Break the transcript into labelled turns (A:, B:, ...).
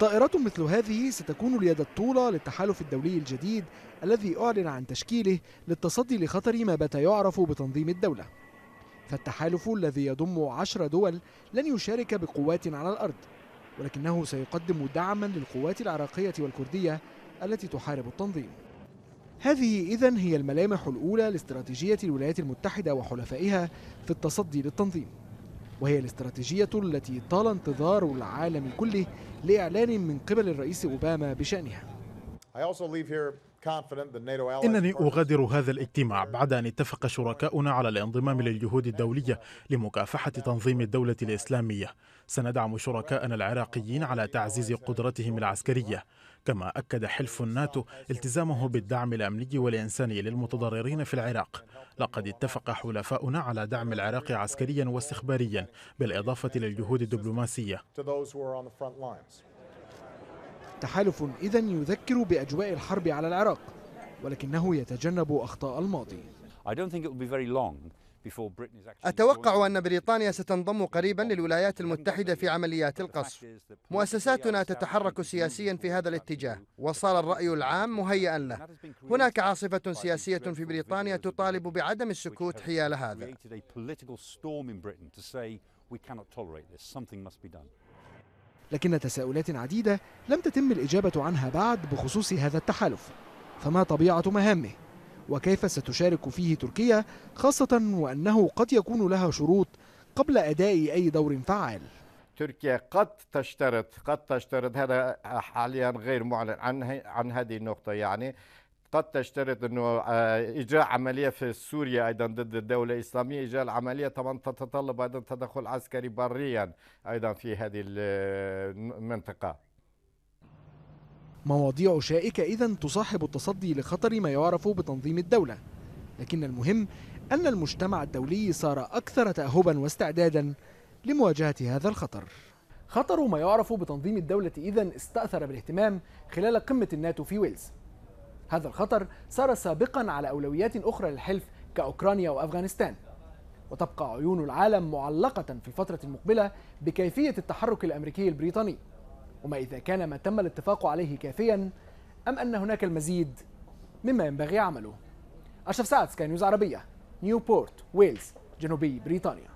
A: طائرات مثل هذه ستكون اليد الطولة للتحالف الدولي الجديد الذي أعلن عن تشكيله للتصدي لخطر ما بات يعرف بتنظيم الدولة فالتحالف الذي يضم عشر دول لن يشارك بقوات على الأرض ولكنه سيقدم دعما للقوات العراقية والكردية التي تحارب التنظيم هذه إذن هي الملامح الأولى لاستراتيجية الولايات المتحدة وحلفائها في التصدي للتنظيم وهي الاستراتيجية التي طال انتظار العالم كله لإعلان من قبل الرئيس أوباما بشأنها إنني أغادر
B: هذا الاجتماع بعد أن اتفق شركاؤنا على الانضمام للجهود الدولية لمكافحة تنظيم الدولة الإسلامية سندعم شركاءنا العراقيين على تعزيز قدرتهم العسكرية كما أكد حلف الناتو التزامه بالدعم الأمني والإنساني للمتضررين في العراق لقد اتفق حلفاؤنا على دعم العراق عسكريا واستخباريا بالإضافة للجهود
A: الدبلوماسية تحالف إذا يذكر بأجواء الحرب على العراق ولكنه يتجنب أخطاء الماضي
C: أتوقع أن بريطانيا ستنضم قريبا للولايات المتحدة في عمليات القصف. مؤسساتنا تتحرك سياسيا في هذا الاتجاه، وصار الرأي العام مهيئا له. هناك عاصفة سياسية في بريطانيا تطالب بعدم
D: السكوت حيال هذا.
A: لكن تساؤلات عديدة لم تتم الإجابة عنها بعد بخصوص هذا التحالف فما طبيعة مهامه وكيف ستشارك فيه تركيا خاصة وأنه قد يكون لها شروط قبل أداء أي دور فعال
C: تركيا قد تشترط قد تشترط هذا حاليا غير معلن عن عن هذه النقطة يعني قد تشترط انه آه، اجراء عمليه في سوريا ايضا ضد الدوله الاسلاميه اجراء العمليه طبعا تتطلب ايضا تدخل عسكري بريا ايضا في هذه آه، المنطقه
A: مواضيع شائكه اذا تصاحب التصدي لخطر ما يعرف بتنظيم الدوله لكن المهم ان المجتمع الدولي صار اكثر تاهبا واستعدادا لمواجهه هذا الخطر خطر ما يعرف بتنظيم الدولة إذا استأثر بالاهتمام خلال قمة الناتو في ويلز هذا الخطر سار سابقا على أولويات أخرى للحلف كأوكرانيا وأفغانستان وتبقى عيون العالم معلقة في الفترة المقبلة بكيفية التحرك الأمريكي البريطاني وما إذا كان ما تم الاتفاق عليه كافيا أم أن هناك المزيد مما ينبغي عمله أشرف سعد سكاي نيوز عربية نيوبورت ويلز جنوبي بريطانيا